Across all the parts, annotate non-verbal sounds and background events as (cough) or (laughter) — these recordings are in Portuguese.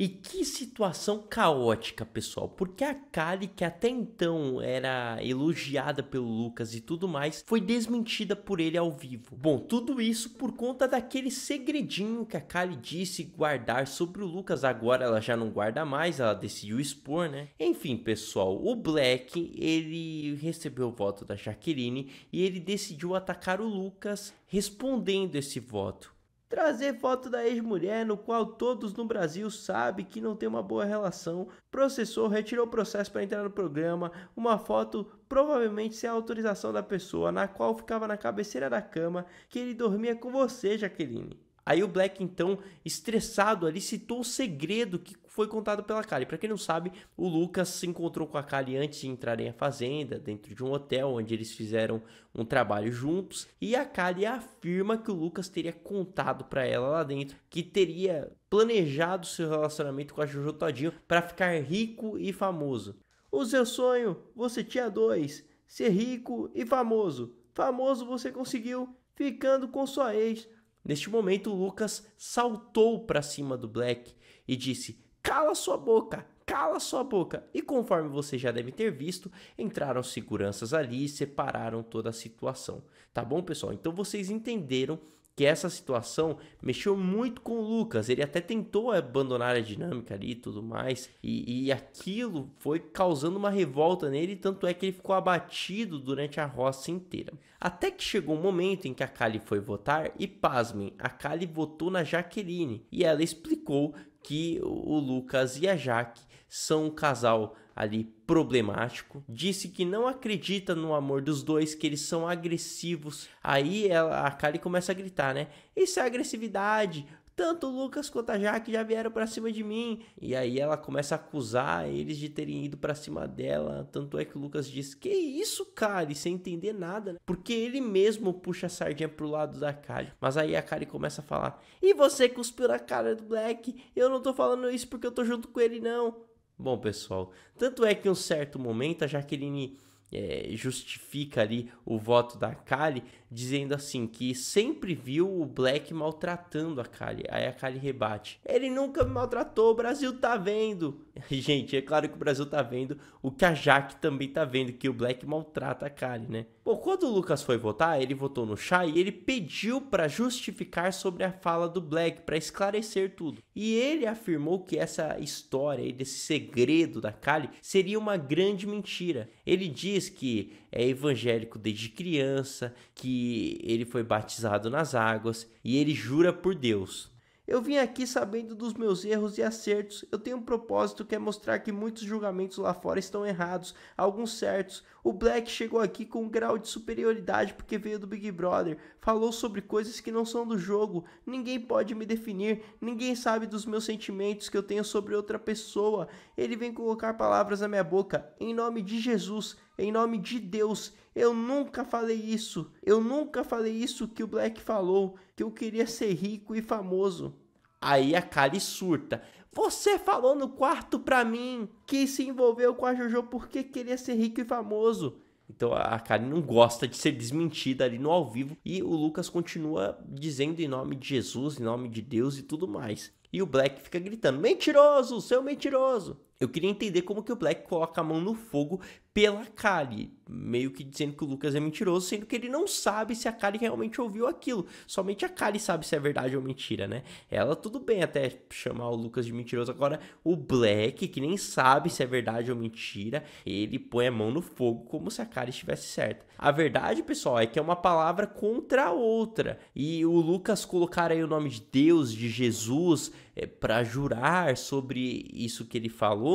E que situação caótica, pessoal, porque a Kali, que até então era elogiada pelo Lucas e tudo mais, foi desmentida por ele ao vivo. Bom, tudo isso por conta daquele segredinho que a Kali disse guardar sobre o Lucas, agora ela já não guarda mais, ela decidiu expor, né? Enfim, pessoal, o Black, ele recebeu o voto da Jaqueline e ele decidiu atacar o Lucas respondendo esse voto trazer foto da ex-mulher, no qual todos no Brasil sabem que não tem uma boa relação, processou, retirou o processo para entrar no programa, uma foto provavelmente sem a autorização da pessoa, na qual ficava na cabeceira da cama que ele dormia com você, Jaqueline. Aí o Black, então, estressado ali, citou o segredo que foi contado pela Kali. Para quem não sabe, o Lucas se encontrou com a Kali antes de entrarem à fazenda, dentro de um hotel onde eles fizeram um trabalho juntos, e a Kali afirma que o Lucas teria contado para ela lá dentro que teria planejado seu relacionamento com a Jojo Todinho para ficar rico e famoso. O seu sonho, você tinha dois: ser rico e famoso. Famoso você conseguiu ficando com sua ex. Neste momento, Lucas saltou para cima do Black e disse: Cala sua boca, cala sua boca. E conforme você já deve ter visto, entraram seguranças ali e separaram toda a situação. Tá bom, pessoal? Então vocês entenderam que essa situação mexeu muito com o Lucas. Ele até tentou abandonar a dinâmica ali e tudo mais, e, e aquilo foi causando uma revolta nele, tanto é que ele ficou abatido durante a roça inteira. Até que chegou um momento em que a Kali foi votar, e pasmem, a Kali votou na Jaqueline, e ela explicou que o Lucas e a Jaque são um casal ali problemático, disse que não acredita no amor dos dois, que eles são agressivos. Aí ela, a Kali começa a gritar, né? Isso é agressividade. Tanto o Lucas quanto a Jaque já vieram para cima de mim. E aí ela começa a acusar eles de terem ido para cima dela. Tanto é que o Lucas diz: "Que isso, Kali, sem entender nada, né? porque ele mesmo puxa a sardinha pro lado da Kali". Mas aí a Kali começa a falar: "E você cuspiu na cara do Black? Eu não tô falando isso porque eu tô junto com ele não". Bom, pessoal, tanto é que em um certo momento a Jaqueline é, justifica ali o voto da Kali, dizendo assim que sempre viu o Black maltratando a Kali. Aí a Kali rebate: Ele nunca me maltratou, o Brasil tá vendo. (laughs) Gente, é claro que o Brasil tá vendo o que a Jaque também tá vendo, que o Black maltrata a Kali, né? Bom, quando o Lucas foi votar, ele votou no Shai e ele pediu para justificar sobre a fala do Black, para esclarecer tudo. E ele afirmou que essa história aí, desse segredo da Kali, seria uma grande mentira. Ele disse diz que é evangélico desde criança, que ele foi batizado nas águas e ele jura por Deus. Eu vim aqui sabendo dos meus erros e acertos. Eu tenho um propósito que é mostrar que muitos julgamentos lá fora estão errados, alguns certos. O Black chegou aqui com um grau de superioridade porque veio do Big Brother. Falou sobre coisas que não são do jogo. Ninguém pode me definir, ninguém sabe dos meus sentimentos que eu tenho sobre outra pessoa. Ele vem colocar palavras na minha boca. Em nome de Jesus, em nome de Deus, eu nunca falei isso. Eu nunca falei isso que o Black falou, que eu queria ser rico e famoso. Aí a Kali surta. Você falou no quarto pra mim que se envolveu com a Jojo porque queria ser rico e famoso. Então a Karen não gosta de ser desmentida ali no ao vivo. E o Lucas continua dizendo em nome de Jesus, em nome de Deus e tudo mais. E o Black fica gritando: Mentiroso, seu mentiroso! Eu queria entender como que o Black coloca a mão no fogo pela Kali, meio que dizendo que o Lucas é mentiroso, sendo que ele não sabe se a Kali realmente ouviu aquilo. Somente a Kali sabe se é verdade ou mentira, né? Ela tudo bem até chamar o Lucas de mentiroso. Agora, o Black, que nem sabe se é verdade ou mentira, ele põe a mão no fogo como se a Kali estivesse certa. A verdade, pessoal, é que é uma palavra contra a outra. E o Lucas colocar aí o nome de Deus, de Jesus, é, para jurar sobre isso que ele falou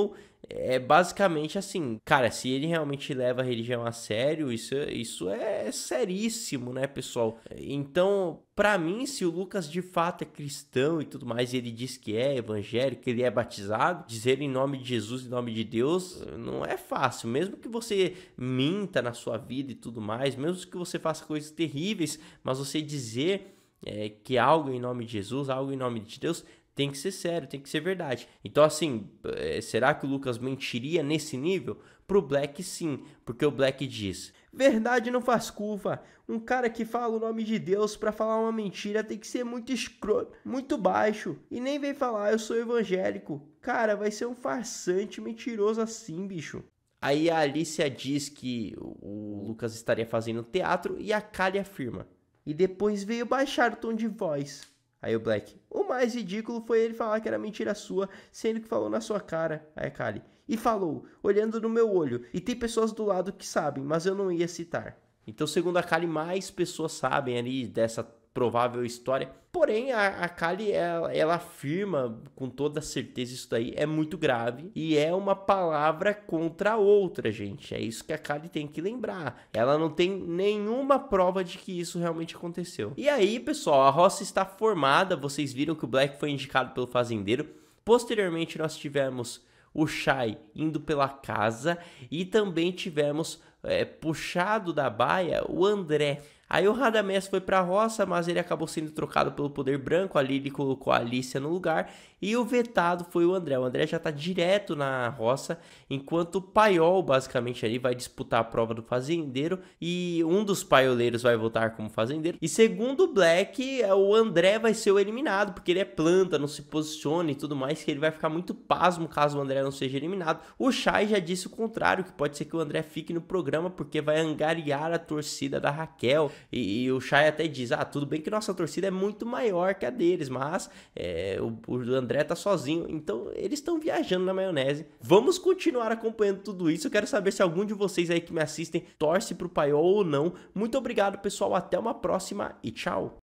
é basicamente assim, cara, se ele realmente leva a religião a sério, isso, isso é seríssimo, né, pessoal? Então, para mim, se o Lucas de fato é cristão e tudo mais, e ele diz que é evangélico, que ele é batizado, dizer em nome de Jesus, em nome de Deus, não é fácil. Mesmo que você minta na sua vida e tudo mais, mesmo que você faça coisas terríveis, mas você dizer é, que algo é em nome de Jesus, algo é em nome de Deus, tem que ser sério, tem que ser verdade. Então, assim, é, será que o Lucas mentiria nesse nível? Pro Black, sim, porque o Black diz: Verdade não faz curva. Um cara que fala o nome de Deus para falar uma mentira tem que ser muito escroto, muito baixo. E nem vem falar, eu sou evangélico. Cara, vai ser um farsante mentiroso assim, bicho. Aí a Alicia diz que o Lucas estaria fazendo teatro e a Kali afirma. E depois veio baixar o tom de voz. Aí o Black, o mais ridículo foi ele falar que era mentira sua, sendo que falou na sua cara, a Ekali. E falou, olhando no meu olho. E tem pessoas do lado que sabem, mas eu não ia citar. Então, segundo a Kali, mais pessoas sabem ali dessa provável história. Porém, a, a Kali, ela, ela afirma com toda certeza isso daí é muito grave e é uma palavra contra a outra, gente. É isso que a Kali tem que lembrar. Ela não tem nenhuma prova de que isso realmente aconteceu. E aí, pessoal, a roça está formada. Vocês viram que o Black foi indicado pelo fazendeiro. Posteriormente, nós tivemos o Shai indo pela casa e também tivemos é, puxado da baia o André. Aí o Radamés foi para a roça, mas ele acabou sendo trocado pelo poder branco, ali ele colocou a Alicia no lugar, e o vetado foi o André. O André já está direto na roça, enquanto o Paiol, basicamente, ali vai disputar a prova do fazendeiro, e um dos paioleiros vai votar como fazendeiro. E segundo o Black, é, o André vai ser o eliminado, porque ele é planta, não se posiciona e tudo mais, que ele vai ficar muito pasmo caso o André não seja eliminado. O Chay já disse o contrário, que pode ser que o André fique no programa, porque vai angariar a torcida da Raquel. E, e, o Chay até diz: ah, tudo bem que nossa torcida é muito maior que a deles, mas é, o, o André tá sozinho. Então eles estão viajando na maionese. Vamos continuar acompanhando tudo isso. Eu quero saber se algum de vocês aí que me assistem torce pro Paiol ou não. Muito obrigado, pessoal. Até uma próxima e tchau.